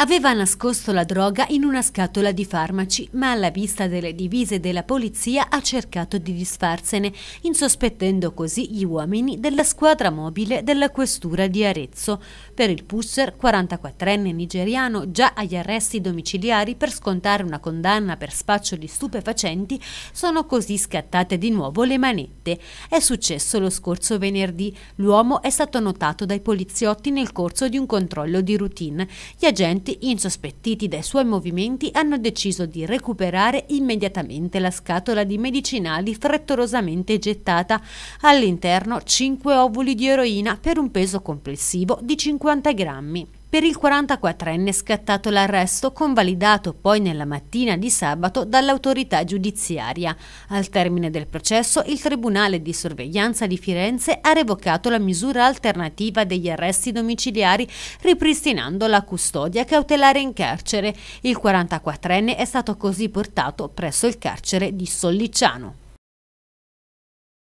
Aveva nascosto la droga in una scatola di farmaci, ma alla vista delle divise della polizia ha cercato di disfarsene, insospettendo così gli uomini della squadra mobile della questura di Arezzo. Per il pusher, 44enne nigeriano, già agli arresti domiciliari per scontare una condanna per spaccio di stupefacenti, sono così scattate di nuovo le manette. È successo lo scorso venerdì. L'uomo è stato notato dai poliziotti nel corso di un controllo di routine. Gli agenti tutti, insospettiti dai suoi movimenti, hanno deciso di recuperare immediatamente la scatola di medicinali frettolosamente gettata. All'interno 5 ovuli di eroina per un peso complessivo di 50 grammi. Per il 44enne è scattato l'arresto, convalidato poi nella mattina di sabato dall'autorità giudiziaria. Al termine del processo, il Tribunale di sorveglianza di Firenze ha revocato la misura alternativa degli arresti domiciliari, ripristinando la custodia cautelare in carcere. Il 44enne è stato così portato presso il carcere di Sollicciano.